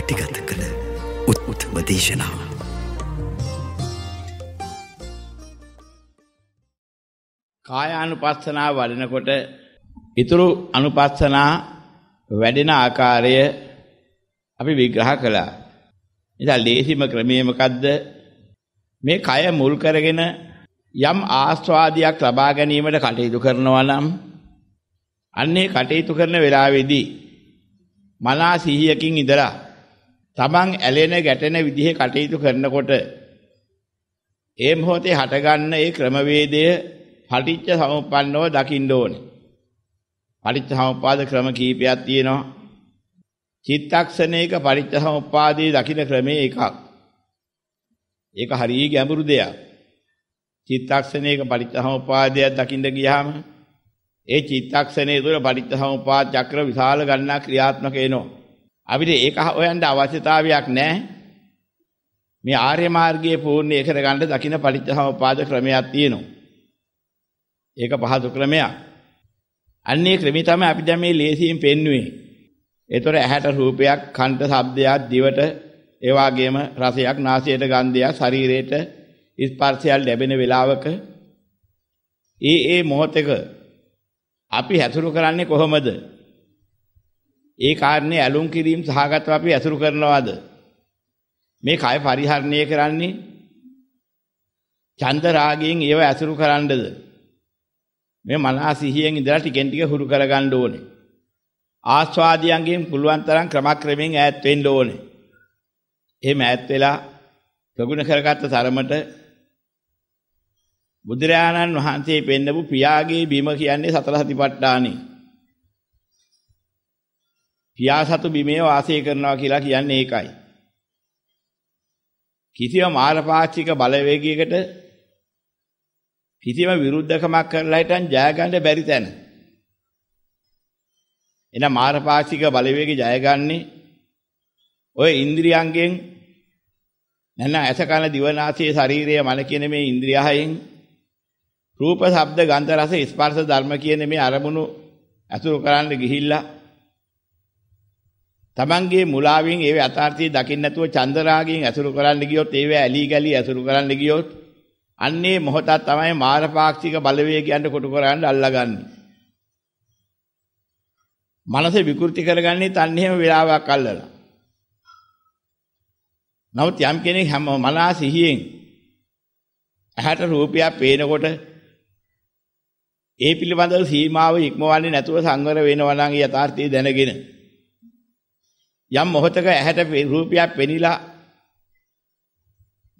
පටිගත කළ උත්උත්ම දේශනාව. කාය අනුපස්සනා වඩනකොට ඉතුරු අනුපස්සනා වැඩෙන ආකාරය අපි විග්‍රහ කළා. ඉතින් ලේසිම ක්‍රමය මොකද්ද? මේ කය මුල් කරගෙන යම් ආස්වාදයක් ලබා ගැනීමට කටයුතු කරනවා නම් අන්නේ කටයුතු කරන වෙලාවේදී මනා සිහියකින් ඉඳලා තමන් ඇලෙන ගැටෙන විදිහේ කටයුතු කරනකොට ඒ මොහොතේ හටගන්න ඒ ක්‍රමවේදය පටිච්ච සමුප්පන්නව දකින්න ඕනේ. පටිච්ච සමුපාද ක්‍රම කීපයක් තියෙනවා. චිත්තක්ෂණයක පටිච්ච සමුපාදයේ දකින්න ක්‍රමයේ එකක්. ඒක හරිය ගැඹුරු දෙයක්. චිත්තක්ෂණයක පටිච්ච සමුපාදයක් දකින්න ගියාම ඒ චිත්තක්ෂණයේ තුර පටිච්ච සමුපාද චක්‍ර විශාල ගණනා ක්‍රියාත්මක වෙනවා. අපිට ඒක හොයන්න අවශ්‍යතාවයක් නැහැ. මේ ආර්ය මාර්ගයේ පූර්ණේ කරගන්න දකින්න පටිච්චසමුපාද ක්‍රමයක් තියෙනවා. ඒක පහසු ක්‍රමයක්. අන්නේ ක්‍රමී තමයි අපි දැන් මේ ලේසියෙන් පෙන්වුවේ. ඒතොර ඇහැට රූපයක්, කන්ට ශබ්දයක්, දිවට ඒ වගේම රසයක්, නාසයට ගන්ධයක්, ශරීරයට ස්පර්ශයක් ලැබෙන වේලාවක ඒ ඒ මොහොතක අපි හැසුරු කරන්නේ කොහොමද? ඒ කාරණේ ඇලුම් කිරීම සහගතව අපි ඇසුරු කරනවාද? මේ කය පරිහරණය කරන්නේ චන්ද රාගයෙන් ඒව ඇසුරු කරන්නද? මේ මනස සිහියෙන් ඉඳලා ටිකෙන් ටික හුරු කරගන්න ඕනේ. ආස්වාදියන්ගෙන් පුළුවන් තරම් ක්‍රමක්‍රමයෙන් ඈත් වෙන්න ඕනේ. එහෙම ඈත් වෙලා ප්‍රගුණ කරගත්ත තරමට බුදුරජාණන් වහන්සේ පෙන්නපු පියාගේ බිම කියන්නේ සතර සතිපට්ඨානේ. පියාසතු බිමේ වාසය කරනවා කියලා කියන්නේ ඒකයි. කිසියම් ආරපාචික බලවේගයකට කිසියම් විරුද්ධකමක් කරලා හිටන් ජය ගන්න බැරි තැන. එන මාරපාචික බලවේගය ජයගන්නේ ඔය ඉන්ද්‍රියංගෙන් නැත්නම් ඇස කන දිව නාසය ශරීරය මන කියන මේ ඉන්ද්‍රිය හයෙන් රූප ශබ්ද ගන්ධ රස ස්පර්ශ ධර්ම කියන මේ අරමුණු අතුරු කරන්න ගිහිල්ලා තමන්ගේ මුලාවෙන් ඒව යථාර්ථය දකින්න නැතුව චන්දරාගයෙන් ඇසුරු කරන්න ගියොත් ඒව ඇලි ගලි ඇසුරු කරන්න ගියොත් අන්නේ මොහොතක් තමයි මාරපාක්ෂික බලවේගයන්ට කොටු කරන්න අල්ලගන්නේ. මනස විකෘති කරගන්නේ තන්නේම වෙලාවක් අල්ලලා. නමුත් යම් කෙනෙක් හැම මනස සිහියෙන් ඇහැට රූපයක් පේනකොට ඒ පිළිබඳව සීමාව ඉක්මවන්නේ නැතුව සංවර වෙනවා නම් යථාර්ථය දැනගෙන යම් මොහතක ඇහැට රූපයක් වෙනිලා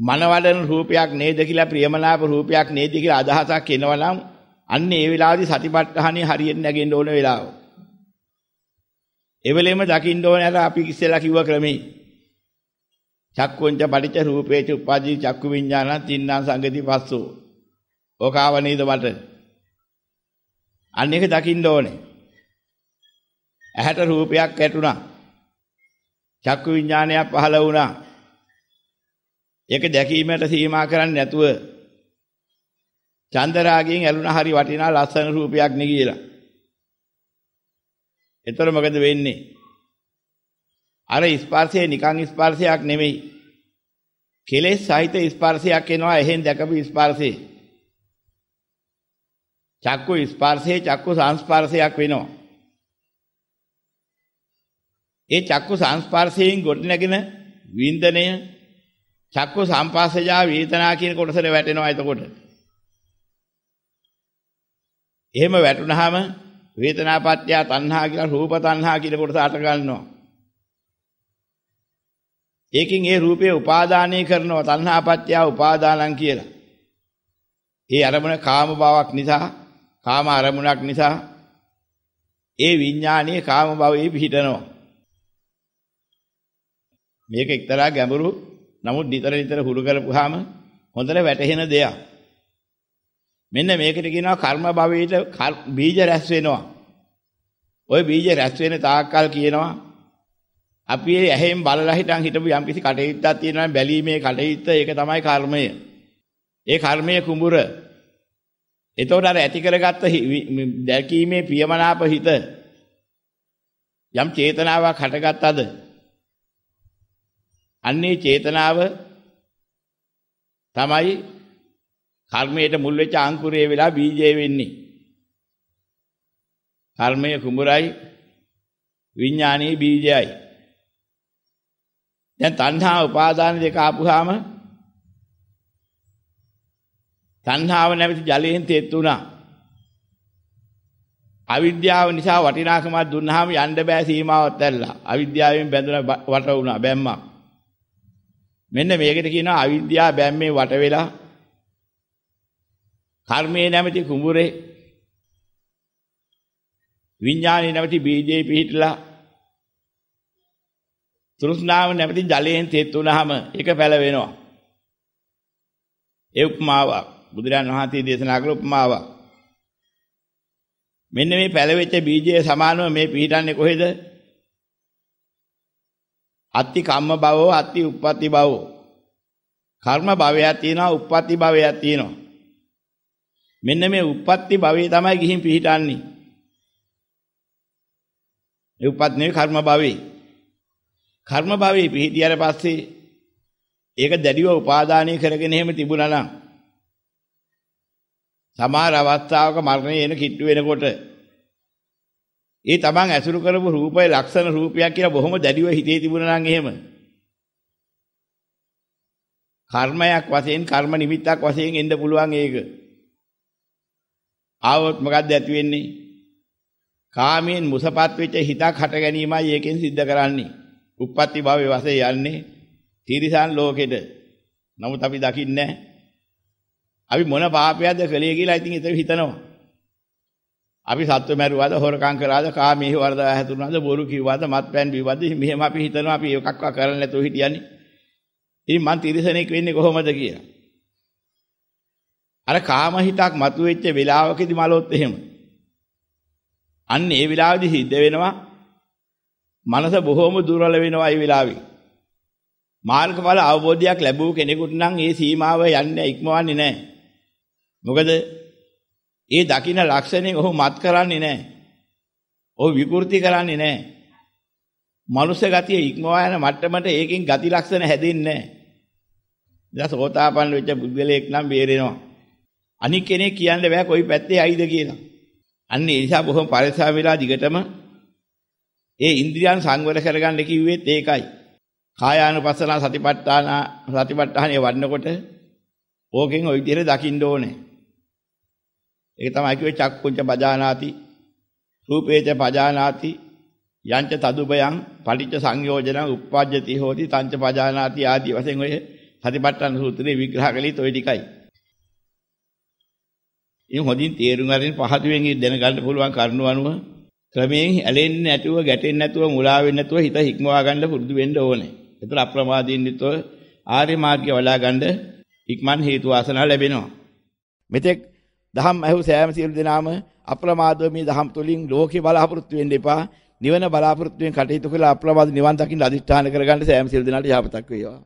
මනවලන රූපයක් නේද කියලා ප්‍රියමනාප රූපයක් නේද කියලා අදහසක් එනවා නම් අන්න ඒ වෙලාවේදී සතිපට්ඨානෙ හරියෙන් නැගෙන්න ඕන වෙලාව. එවලෙම දකින්න ඕන අර අපි ඉස්සෙල්ලා කිව්ව ක්‍රමේ. චක්කුංච පටිච්ච රූපේච උපාදී චක්කු විඤ්ඤාණ තින්නා සංගති පස්සෝ. ඕකාව නේද මට? අන්න ඒක දකින්න ඕනේ. ඇහැට රූපයක් ඇටුණා. චක්කු විඥානයක් පහළ වුණා. ඒක දැකීමට සීමා කරන්නේ නැතුව චන්දරාගයෙන් ඇලුන හරි වටිනා ලස්සන රූපයක් නේ කියලා. එතකොට මොකද වෙන්නේ? අර ස්පර්ශය නිකන් ස්පර්ශයක් නෙමෙයි. කෙලෙස් සහිත ස්පර්ශයක් එනවා එහෙන් දැකපු ස්පර්ශේ. චක්කු ස්පර්ශේ චක්කු සංස්පර්ශයක් වෙනවා. ඒ චක්කු සංස්පර්ශයෙන් ගොඩනැගෙන වින්දනය චක්කු සම්පස්සජා වේදනා කියන කොටසට වැටෙනවා එතකොට. එහෙම වැටුනහම වේදනාපත්‍ය තණ්හා කියලා රූප තණ්හා කියන කොටස අට ගන්නවා. ඒකින් ඒ රූපය උපාදානය කරනවා තණ්හාපත්‍ය උපාදානං කියලා. ඒ අරමුණ කාම භාවක් නිසා කාම අරමුණක් නිසා ඒ විඥානීය කාම භවයේ පිහිටනවා. මේක එක්තරා ගැඹුරු නමුත් නිතර නිතර හුරු කරපුවාම හොඳට වැටහෙන දෙයක්. මෙන්න මේකට කියනවා කර්ම භවයේට බීජ රැස් වෙනවා. ওই බීජ රැස් වෙන තාක්කල් කියනවා අපි ඇහෙන් බලලා හිටන් හිටපු යම්කිසි කටයුත්තක් තියෙනවා බැලීමේ කටයුත්ත ඒක තමයි කර්මය. ඒ කර්මයේ කුඹුර. එතකොට අර ඇති කරගත්ත දැකීමේ ප්‍රියමනාප හිත යම් චේතනාවක් හටගත්තද අන්නේ චේතනාව තමයි කර්මයට මුල් වෙච්ච අංකුරය වෙලා බීජය වෙන්නේ. කර්මය කුඹරයි විඥානයේ බීජයයි. දැන් තණ්හා උපාදාන දෙක ආපුවාම තණ්හාව නැමැති ජලයෙන් තෙත් වුණා. අවිද්‍යාව නිසා වටිනාකමක් දුන්නාම යන්න බෑ සීමාවත් ඇල්ලා. අවිද්‍යාවෙන් බැඳුන වට වුණා බැම්මා. මෙන්න මේකට කියනවා අවිද්‍යාව බැම්මේ වට වෙලා කර්මයේ නැමැති කුඹුරේ විඥානයේ නැමැති බීජේ පිහිටලා තෘෂ්ණාව නැමැති ජලයෙන් තෙත් වුණාම ඒක පැලවෙනවා. ඒ උපමාවක් බුදුරජාණන් වහන්සේ දේශනා කළ උපමාවක්. මෙන්න මේ පැලවෙච්ච බීජය සමානව මේ පිහිටන්නේ කොහෙද? අත්ති කම්ම භවෝ අත්ති uppatti භවෝ කර්ම භවයක් තියෙනවා uppatti භවයක් තියෙනවා මෙන්න මේ uppatti භවේ තමයි ගිහින් පිහිටන්නේ ඒ uppත් නෙවෙයි කර්ම භවේ කර්ම භවේ පිහිටියට පස්සේ ඒක දැඩිව උපාදානය කරගෙන එහෙම තිබුණා නම් සමහර අවස්ථාවක මරණය එන කිට්ටු වෙනකොට ඒ තමන් ඇසුරු කරපු රූපය ලක්ෂණ රූපයක් කියලා බොහොම දැඩිව හිතේ තිබුණා නම් එහෙම. කර්මයක් වශයෙන් කර්ම නිමිත්තක් වශයෙන් එන්න පුළුවන් ඒක. ආවොත් මොකද්ද ඇති වෙන්නේ? කාමයෙන් මුසපත් වෙච්ච හිතක් හට ගැනීමයි ඒකෙන් සිද්ධ කරන්නේ. උප්පත්ති භවයේ වශයෙන් යන්නේ තිරිසන් ලෝකෙට. නමුත් අපි දකින්නේ නැහැ. අපි මොන පාපයක්ද කළේ කියලා ඉතින් ඒක හිතනවා. අපි සත්ව මරුවාද හොරකම් කළාද කාමීහි වරදවා හැතුණාද බොරු කිව්වාද මත්පැන් බිව්වාද මෙහෙම අපි හිතනවා අපි එකක්වා කරන්න නැතුව හිටියන්නේ ඉතින් මං තිරසනෙක් වෙන්නේ කොහොමද කියලා අර කාම හිතක් මතුවෙච්ච වෙලාවකදී මලොත් එහෙම අන්න ඒ වෙලාවේදී හිත වෙනවා මනස බොහොම දුර්වල වෙනවා ඒ වෙලාවේ මාර්ගඵල අවබෝධයක් ලැබුව කෙනෙකුට නම් ඒ සීමාව යන්නේ ඉක්මවන්නේ නැහැ මොකද ඒ දකින්න ලක්ෂණේ ඔහු මත් කරන්නේ නැහැ. ඔහු විකෘති කරන්නේ නැහැ. මනුෂ්‍ය ගතිය ඉක්මවා යන මට්ටමට ඒකෙන් ගති ලක්ෂණ හැදෙන්නේ නැහැ. දැන් සෝතාපන්න වෙච්ච පුද්ගලයෙක් නම් බේරෙනවා. අනික් කෙනෙක් කියන්න බෑ කොයි පැත්තේ ඇයිද කියලා. අන්න ඒ නිසා බොහොම පරිස්සම් වෙලා දිගටම ඒ ඉන්ද්‍රියන් සංවර කරගන්න කිව්වෙත් ඒකයි. කායානුපස්සනා සතිපට්ඨාන සතිපට්ඨානේ වඩනකොට ඕකෙන් ওই විදිහට දකින්න ඕනේ. ඒක තමයි කිව්වේ චක්කුංච පජානාති රූපේච පජානාති යංච තදුබයං පටිච්ච සංයෝජනං uppajjati hoti තංච පජානාති ආදී වශයෙන් ඔය සතිපට්ඨාන සූත්‍රයේ විග්‍රහ කළේ toy ටිකයි. ඉතින් හොඳින් තේරුම් අරගෙන පහතුවෙන් දැනගන්න පුළුවන් කරුණු අනුව ක්‍රමයෙන් ඇලෙන්නේ නැතුව ගැටෙන්නේ නැතුව මුලා වෙන්නේ නැතුව හිත හික්මවා ගන්න පුරුදු වෙන්න ඕනේ. ඒතර අප්‍රමාදීන් නිතව ආර්ය මාර්ගය වඩා ගන්න ඉක්මන් හේතු වාසනා ලැබෙනවා. මෙතෙක් දහම් ඇහු සෑම සියලු දෙනාම අප්‍රමාදව මේ දහම් තුලින් ලෝකේ බලාපොරොත්තු වෙන්න එපා. නිවන බලාපොරොත්තු වෙන කටයුතු කළ අප්‍රමාද නිවන් දකින්න අදිෂ්ඨාන කරගන්න සෑම සියලු දෙනාට යහපතක් වේවා.